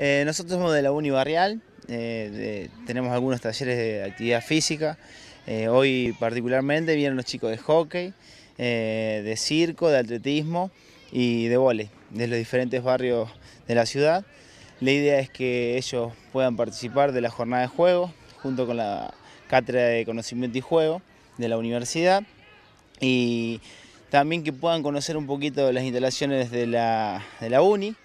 Eh, nosotros somos de la Uni Barrial, eh, tenemos algunos talleres de actividad física. Eh, hoy particularmente vienen los chicos de hockey, de circo, de atletismo y de vóley, de los diferentes barrios de la ciudad. La idea es que ellos puedan participar de la jornada de juego junto con la cátedra de conocimiento y juego de la universidad y también que puedan conocer un poquito las instalaciones de la UNI,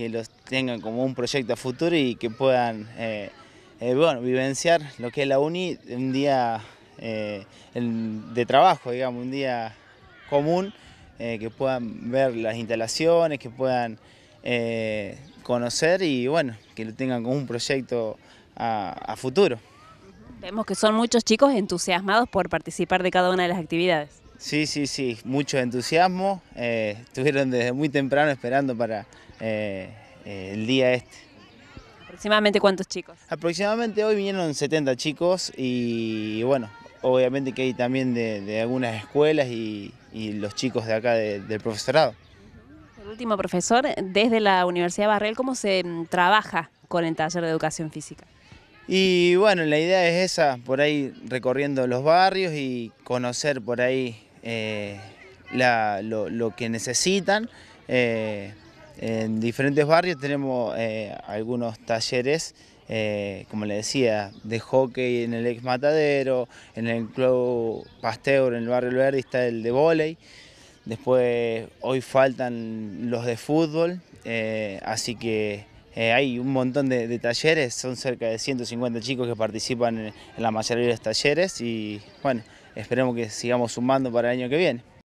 que los tengan como un proyecto a futuro y que puedan eh, eh, bueno, vivenciar lo que es la uni un día eh, de trabajo, digamos, un día común, que puedan ver las instalaciones, que puedan conocer y bueno, que lo tengan como un proyecto a futuro. Vemos que son muchos chicos entusiasmados por participar de cada una de las actividades. Sí, sí, sí, mucho entusiasmo. Eh, estuvieron desde muy temprano esperando para eh, eh, el día este. ¿Aproximadamente cuántos chicos? Aproximadamente hoy vinieron 70 chicos y bueno, obviamente que hay también de, algunas escuelas y, los chicos de acá del profesorado. El último profesor, desde la Universidad Barrel, ¿cómo se mm, trabaja con el taller de educación física? Y bueno, la idea es esa, por ahí recorriendo los barrios y conocer por ahí eh, lo, que necesitan. Eh, en diferentes barrios tenemos eh, algunos talleres, como le decía, de hockey en el ex Matadero, en el Club Pasteur, en el barrio Verde está el de volei. Después hoy faltan los de fútbol, así que eh, hay un montón de, talleres, son cerca de 150 chicos que participan en, en la mayoría de los talleres y bueno, esperemos que sigamos sumando para el año que viene.